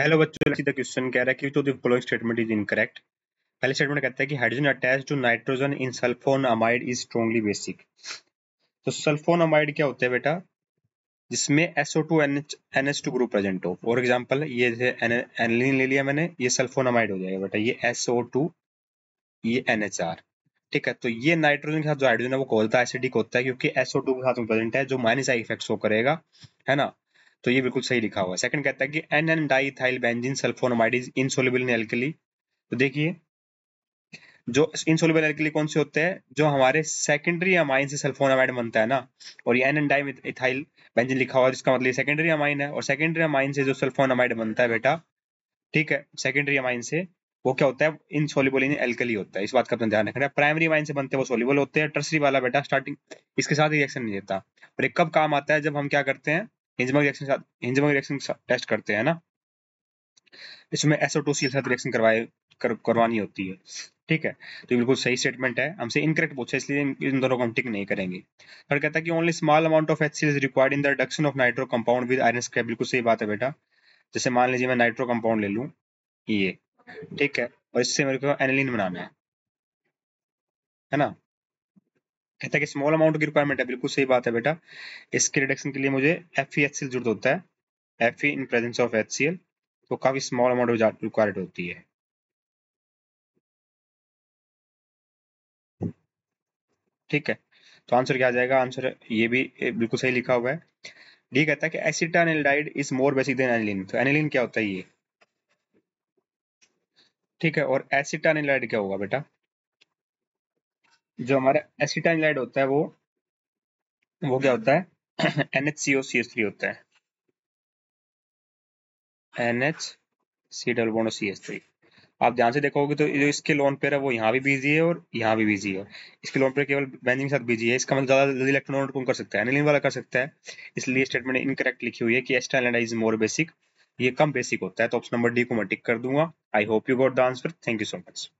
hello बच्चों the question कह रहा है कि तो the following statement is incorrect पहले स्टेटमेंट कहता है कि hydrogen attach to nitrogen in sulphonamide is strongly basic तो सल्फोन अमाइड क्या होता है बेटा जिसमें SO2 NH NH2 group present हो फॉर एग्जांपल ये जैसे एनिलीन ले लिया मैंने ये सल्फोन अमाइड हो जाएगा बेटा ये SO2 ये NHR ठीक है तो ये नाइट्रोजन के साथ जो हाइड्रोजन है वो कोलता एसिडिक होता है क्योंकि SO2 के साथ में प्रेजेंट है जो माइनस आई इफेक्ट शो करेगा है ना तो ये बिल्कुल सही लिखा हुआ सेकंड कहता है कि N N diethyl benzene sulphonamide is insoluble in alkali तो देखिए जो इनसोल्यूबल एल्कली कौन से होते हैं जो हमारे सेकेंडरी अमाइन से सल्फोनोमाइड बनता है ना और ये N N diethyl benzene लिखा हुआ है जिसका मतलब सेकेंडरी अमाइन है और सेकेंडरी अमाइन से जो सल्फोनोमाइड बनता है बेटा ठीक है सेकेंडरी अमाइन से वो क्या होता है इनसोल्यूबल इन एल्कली होता है इस बात का अपना ध्यान रखना प्राइमरी माइन से बनते हैं वो सोल्यूबल होते हैं ट्रसरी वाला बेटा स्टार्टिंग इसके साथ रिएक्शन नहीं देता और एक कब काम आता है जब हम क्या करते हैं हिंजबर्ग रिएक्शन के साथ हिंजबर्ग रिएक्शन टेस्ट करते हैं ना इसमें एसओ टू सी साथ रिएक्शन करवाए कर, करवानी होती है ठीक है तो बिल्कुल सही स्टेटमेंट है हमसे इनकरेक्ट पूछा इसलिए इन दोनों को हम टिक नहीं करेंगे सर कहता है कि only small amount of H is required in the reduction of nitro compound with iron scrap बिल्कुल सही बात है बेटा जैसे मान लीजिए मैं नाइट्रो कंपाउंड ले लूँ ये ठीक है और इससे मेरे को एनिलिन बनाना है है ना कहता है कि स्मॉल अमाउंट की रिक्वायरमेंट है बिल्कुल सही बात है बेटा इसके रिडक्शन के लिए मुझे F E H C L जरूरत होता है F E in presence of H C L तो काफ़ी स्मॉल अमाउंट रिक्वायर्ड होती है ठीक है तो आंसर क्या आ जाएगा आंसर ये भी बिल्कुल सही लिखा हुआ है डी कहता है कि acetanilide is more basic than aniline तो एनिलिन क्या होता है ये ठीक है और एसिटानिलडाइड क्या होगा बेटा जो हमारा एसिटाइलाइड होता है वो वो क्या होता है N H C O C S three होता है N H C double bond O C S three आप ध्यान से देखोगे तो जो इसके लोन पेयर है वो यहाँ भी बिजी है और यहाँ भी बिजी है इसके लोन पेयर केवल बेंजीन के साथ बिजी है इसका मतलब ज्यादा जल्दी इलेक्ट्रॉन कौन कर सकता है एनिलिन वाला कर सकता है इसलिए स्टेटमेंट इनकरेक्ट लिखी हुई है कि एस्टाइलाइड इज मोर बेसिक ये कम बेसिक होता है तो ऑप्शन नंबर डी को मैं टिक कर दूंगा I hope you got the answer thank you so much